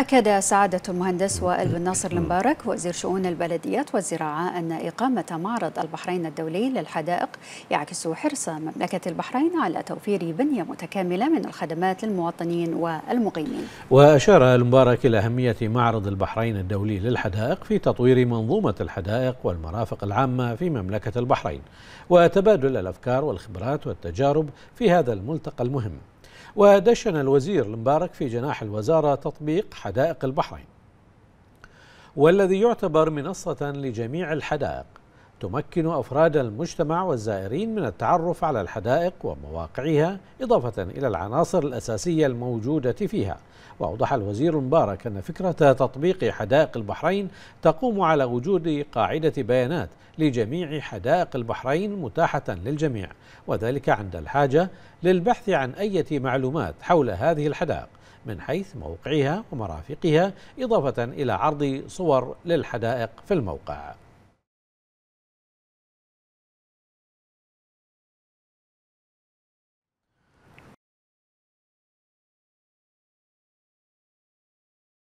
أكد سعادة المهندس وائل بن ناصر المبارك وزير شؤون البلديات والزراعة أن إقامة معرض البحرين الدولي للحدائق يعكس حرص مملكة البحرين على توفير بنية متكاملة من الخدمات للمواطنين والمقيمين وأشار المبارك إلى أهمية معرض البحرين الدولي للحدائق في تطوير منظومة الحدائق والمرافق العامة في مملكة البحرين وتبادل الأفكار والخبرات والتجارب في هذا الملتقى المهم ودشن الوزير المبارك في جناح الوزارة تطبيق حدائق البحرين والذي يعتبر منصة لجميع الحدائق تمكن أفراد المجتمع والزائرين من التعرف على الحدائق ومواقعها إضافة إلى العناصر الأساسية الموجودة فيها وأوضح الوزير مبارك أن فكرة تطبيق حدائق البحرين تقوم على وجود قاعدة بيانات لجميع حدائق البحرين متاحة للجميع وذلك عند الحاجة للبحث عن أي معلومات حول هذه الحدائق من حيث موقعها ومرافقها إضافة إلى عرض صور للحدائق في الموقع